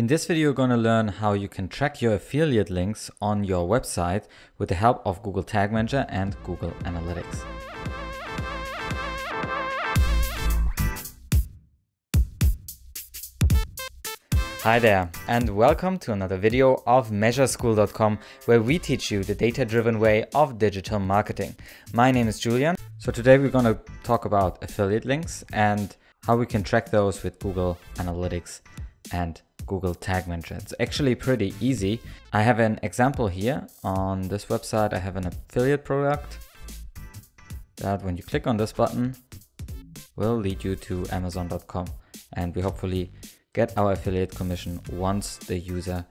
In this video, you're going to learn how you can track your affiliate links on your website with the help of Google Tag Manager and Google Analytics. Hi there, and welcome to another video of measureschool.com where we teach you the data-driven way of digital marketing. My name is Julian. So today we're going to talk about affiliate links and how we can track those with Google Analytics and Google Tag Manager. It's actually pretty easy. I have an example here on this website. I have an affiliate product that when you click on this button will lead you to amazon.com and we hopefully get our affiliate commission once the user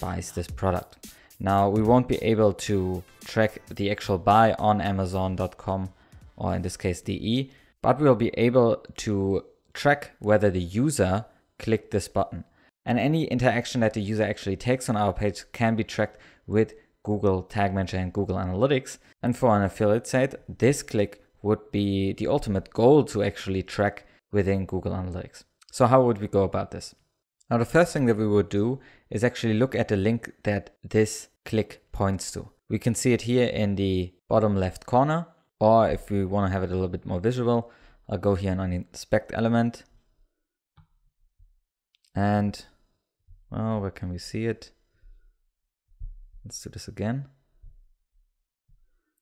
buys this product. Now we won't be able to track the actual buy on amazon.com or in this case DE, but we'll be able to track whether the user clicked this button. And any interaction that the user actually takes on our page can be tracked with Google Tag Manager and Google Analytics. And for an affiliate site, this click would be the ultimate goal to actually track within Google Analytics. So how would we go about this? Now, the first thing that we would do is actually look at the link that this click points to. We can see it here in the bottom left corner, or if we want to have it a little bit more visual, I'll go here and inspect element and well, where can we see it? Let's do this again.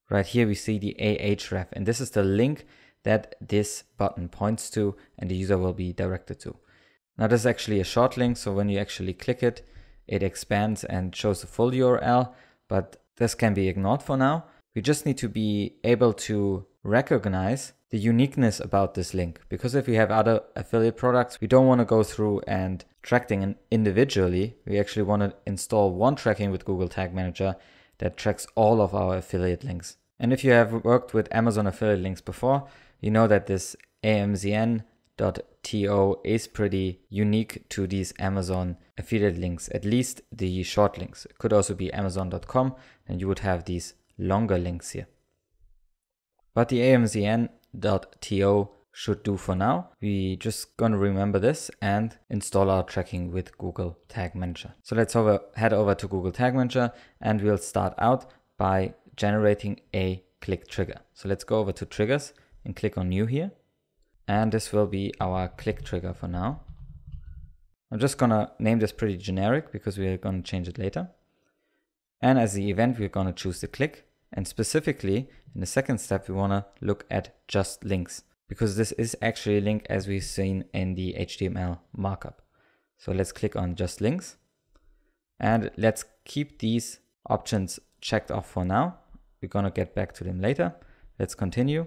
Right here we see the ahref and this is the link that this button points to and the user will be directed to. Now this is actually a short link so when you actually click it it expands and shows the full URL but this can be ignored for now. We just need to be able to recognize the uniqueness about this link. Because if we have other affiliate products, we don't want to go through and tracking individually. We actually want to install one tracking with Google Tag Manager that tracks all of our affiliate links. And if you have worked with Amazon affiliate links before, you know that this amzn.to is pretty unique to these Amazon affiliate links, at least the short links. It could also be amazon.com and you would have these longer links here. But the amzn.to should do for now. We just gonna remember this and install our tracking with Google Tag Manager. So let's over, head over to Google Tag Manager and we'll start out by generating a click trigger. So let's go over to triggers and click on new here. And this will be our click trigger for now. I'm just gonna name this pretty generic because we're gonna change it later. And as the event, we're gonna choose the click and specifically, in the second step, we want to look at just links because this is actually a link as we've seen in the HTML markup. So let's click on just links and let's keep these options checked off for now. We're going to get back to them later. Let's continue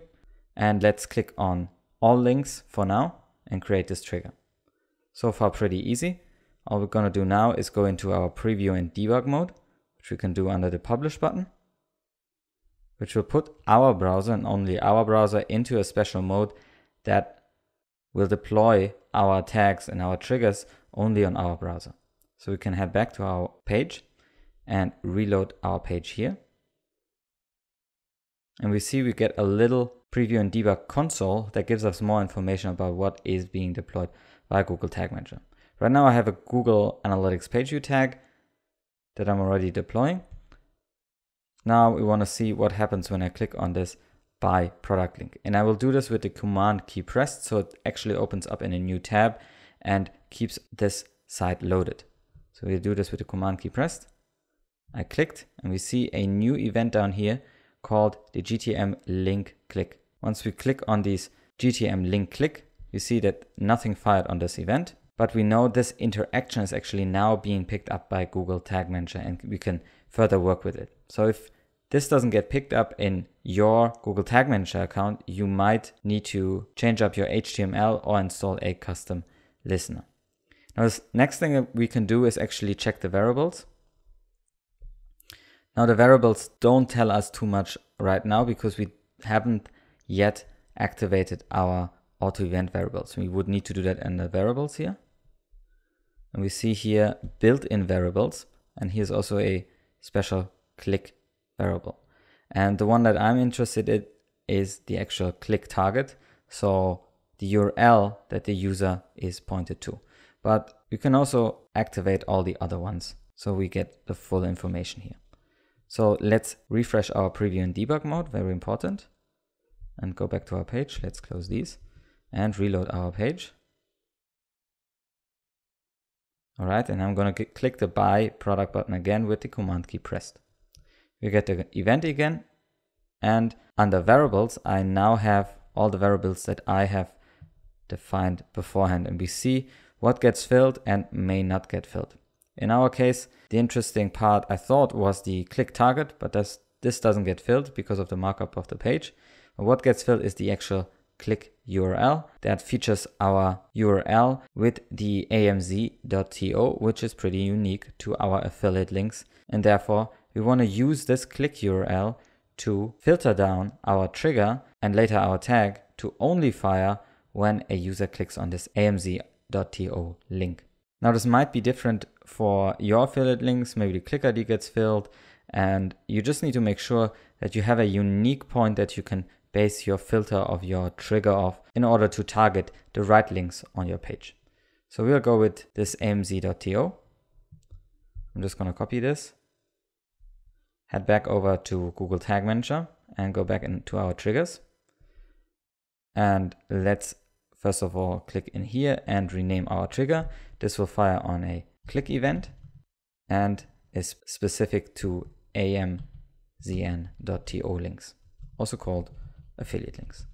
and let's click on all links for now and create this trigger. So far pretty easy. All we're going to do now is go into our preview and debug mode, which we can do under the publish button which will put our browser and only our browser into a special mode that will deploy our tags and our triggers only on our browser. So we can head back to our page and reload our page here. And we see we get a little preview and debug console that gives us more information about what is being deployed via Google Tag Manager. Right now I have a Google Analytics page view tag that I'm already deploying. Now we want to see what happens when I click on this buy product link. And I will do this with the command key pressed. So it actually opens up in a new tab and keeps this site loaded. So we do this with the command key pressed. I clicked and we see a new event down here called the GTM link click. Once we click on these GTM link click, you see that nothing fired on this event, but we know this interaction is actually now being picked up by Google Tag Manager and we can further work with it. So if this doesn't get picked up in your Google Tag Manager account, you might need to change up your HTML or install a custom listener. Now, the next thing that we can do is actually check the variables. Now, the variables don't tell us too much right now because we haven't yet activated our auto event variables. We would need to do that under variables here. And we see here built-in variables. And here's also a special click variable. And the one that I'm interested in is the actual click target. So the URL that the user is pointed to. But you can also activate all the other ones so we get the full information here. So let's refresh our preview and debug mode, very important. And go back to our page. Let's close these and reload our page. All right, and I'm gonna click the buy product button again with the command key pressed we get the event again. And under variables, I now have all the variables that I have defined beforehand. And we see what gets filled and may not get filled. In our case, the interesting part I thought was the click target, but this, this doesn't get filled because of the markup of the page. But what gets filled is the actual click URL that features our URL with the amz.to, which is pretty unique to our affiliate links and therefore we want to use this click URL to filter down our trigger and later our tag to only fire when a user clicks on this amz.to link. Now this might be different for your affiliate links, maybe the click ID gets filled and you just need to make sure that you have a unique point that you can base your filter of your trigger off in order to target the right links on your page. So we'll go with this amz.to. I'm just going to copy this head back over to Google Tag Manager and go back into our triggers. And let's first of all click in here and rename our trigger. This will fire on a click event and is specific to amzn.to links, also called affiliate links.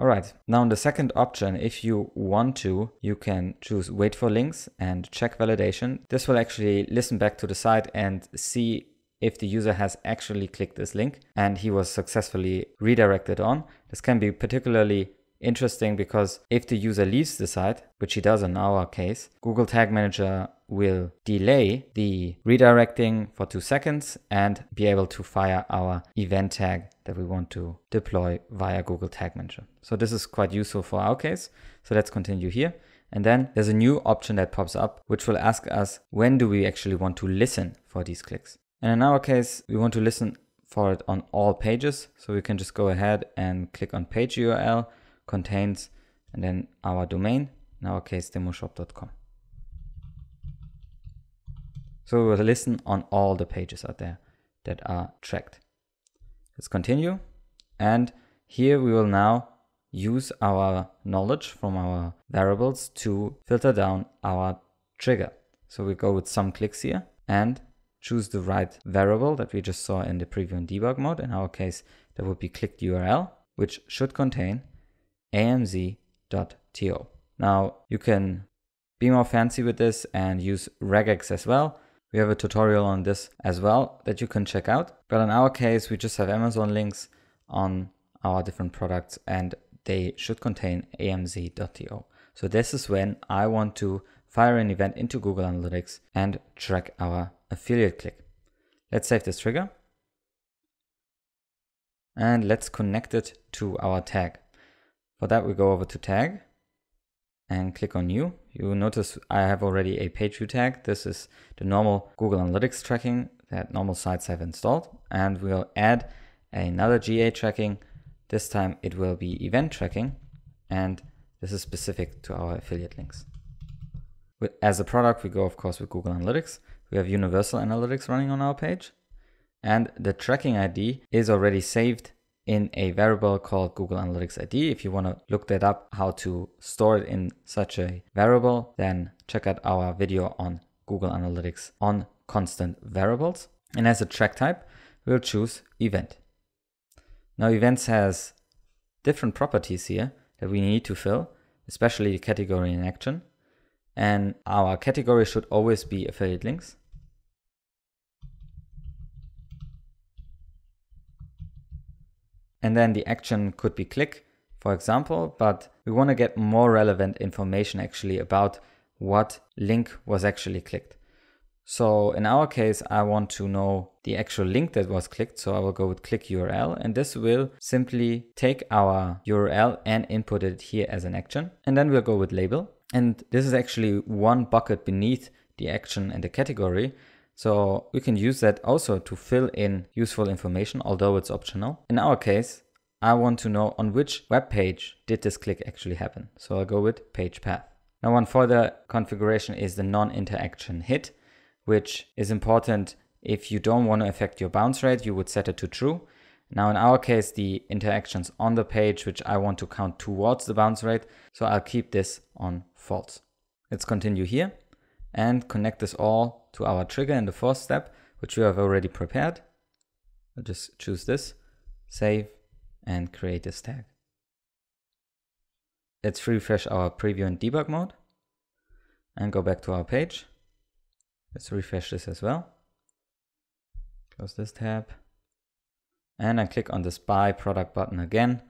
All right, now in the second option, if you want to, you can choose wait for links and check validation. This will actually listen back to the site and see if the user has actually clicked this link and he was successfully redirected on. This can be particularly interesting because if the user leaves the site, which he does in our case, Google Tag Manager will delay the redirecting for two seconds and be able to fire our event tag that we want to deploy via Google Tag Manager. So this is quite useful for our case. So let's continue here. And then there's a new option that pops up, which will ask us when do we actually want to listen for these clicks. And in our case, we want to listen for it on all pages. So we can just go ahead and click on page URL, contains, and then our domain, in our case, demoshop.com. So we will listen on all the pages out there that are tracked. Let's continue. And here we will now use our knowledge from our variables to filter down our trigger. So we go with some clicks here and choose the right variable that we just saw in the preview and debug mode. In our case, that would be clicked URL, which should contain amz.to. Now you can be more fancy with this and use regex as well. We have a tutorial on this as well that you can check out. But in our case, we just have Amazon links on our different products and they should contain amz.to. So this is when I want to fire an event into Google Analytics and track our affiliate click. Let's save this trigger and let's connect it to our tag. For that, we go over to tag and click on new, you notice I have already a page view tag. This is the normal Google Analytics tracking that normal sites have installed. And we'll add another GA tracking. This time it will be event tracking. And this is specific to our affiliate links. As a product, we go, of course, with Google Analytics. We have Universal Analytics running on our page. And the tracking ID is already saved in a variable called Google Analytics ID. If you want to look that up, how to store it in such a variable, then check out our video on Google Analytics on constant variables. And as a track type, we'll choose event. Now events has different properties here that we need to fill, especially the category and action. And our category should always be affiliate links. and then the action could be click, for example, but we want to get more relevant information actually about what link was actually clicked. So in our case, I want to know the actual link that was clicked. So I will go with click URL and this will simply take our URL and input it here as an action. And then we'll go with label. And this is actually one bucket beneath the action and the category. So we can use that also to fill in useful information, although it's optional. In our case, I want to know on which web page did this click actually happen. So I'll go with page path. Now one further configuration is the non-interaction hit, which is important if you don't want to affect your bounce rate, you would set it to true. Now in our case, the interactions on the page, which I want to count towards the bounce rate. So I'll keep this on false. Let's continue here and connect this all to our trigger in the fourth step, which you have already prepared. I'll just choose this, save, and create this tag. Let's refresh our preview and debug mode and go back to our page. Let's refresh this as well. Close this tab and I click on this buy product button again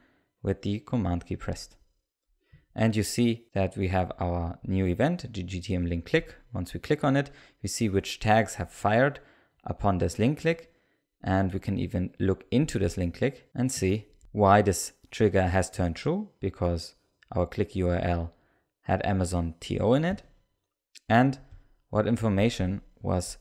with the command key pressed and you see that we have our new event, the GTM link click. Once we click on it, we see which tags have fired upon this link click. And we can even look into this link click and see why this trigger has turned true because our click URL had Amazon TO in it and what information was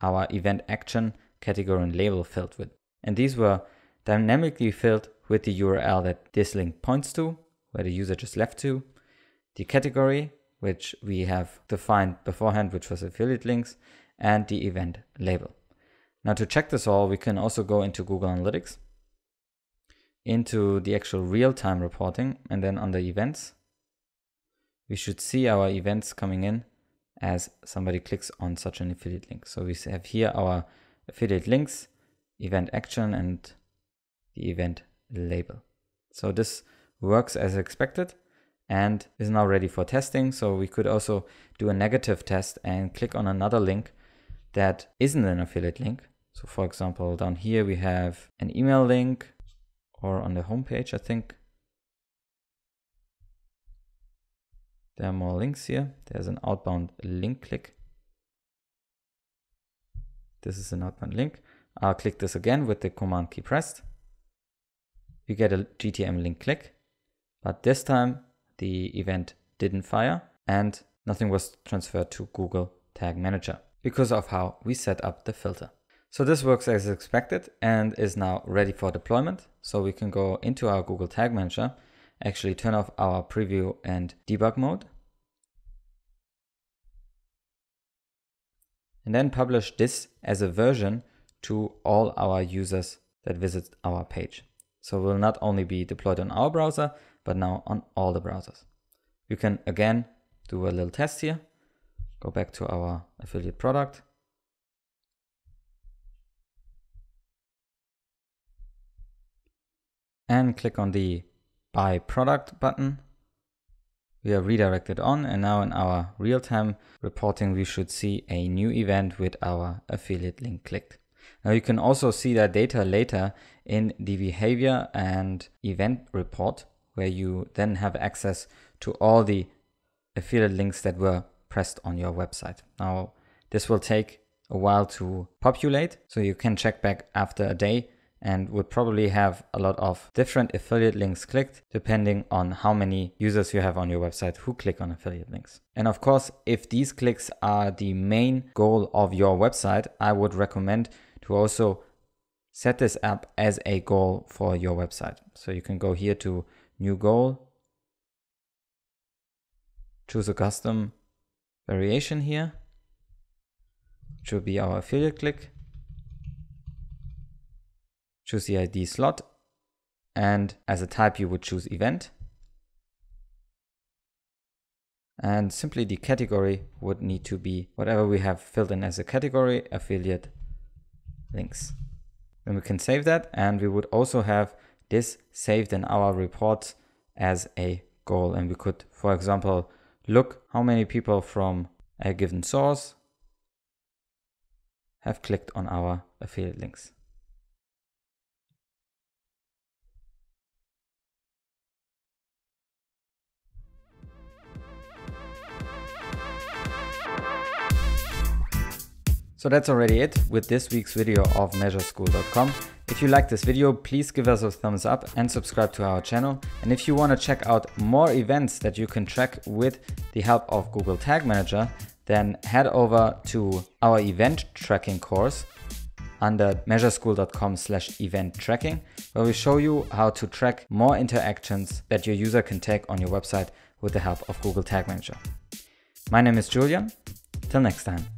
our event action category and label filled with. And these were dynamically filled with the URL that this link points to where the user just left to, the category, which we have defined beforehand, which was affiliate links, and the event label. Now to check this all, we can also go into Google Analytics, into the actual real-time reporting, and then under events, we should see our events coming in as somebody clicks on such an affiliate link. So we have here our affiliate links, event action, and the event label. So this works as expected and is now ready for testing. So we could also do a negative test and click on another link that isn't an affiliate link. So for example, down here we have an email link or on the homepage, I think. There are more links here. There's an outbound link click. This is an outbound link. I'll click this again with the command key pressed. You get a GTM link click. But this time the event didn't fire and nothing was transferred to Google Tag Manager because of how we set up the filter. So this works as expected and is now ready for deployment. So we can go into our Google Tag Manager, actually turn off our preview and debug mode. And then publish this as a version to all our users that visit our page. So it will not only be deployed on our browser, but now on all the browsers. You can again do a little test here. Go back to our affiliate product. And click on the buy product button. We are redirected on and now in our real-time reporting, we should see a new event with our affiliate link clicked. Now you can also see that data later in the behavior and event report where you then have access to all the affiliate links that were pressed on your website. Now, this will take a while to populate, so you can check back after a day and would probably have a lot of different affiliate links clicked depending on how many users you have on your website who click on affiliate links. And of course, if these clicks are the main goal of your website, I would recommend to also set this up as a goal for your website. So you can go here to new goal, choose a custom variation here, which will be our affiliate click, choose the ID slot, and as a type you would choose event, and simply the category would need to be whatever we have filled in as a category, affiliate links. Then we can save that and we would also have this saved in our reports as a goal. And we could, for example, look how many people from a given source have clicked on our affiliate links. So that's already it with this week's video of measureschool.com. If you like this video, please give us a thumbs up and subscribe to our channel. And if you want to check out more events that you can track with the help of Google Tag Manager, then head over to our event tracking course under measureschool.com slash event tracking, where we show you how to track more interactions that your user can take on your website with the help of Google Tag Manager. My name is Julian. Till next time.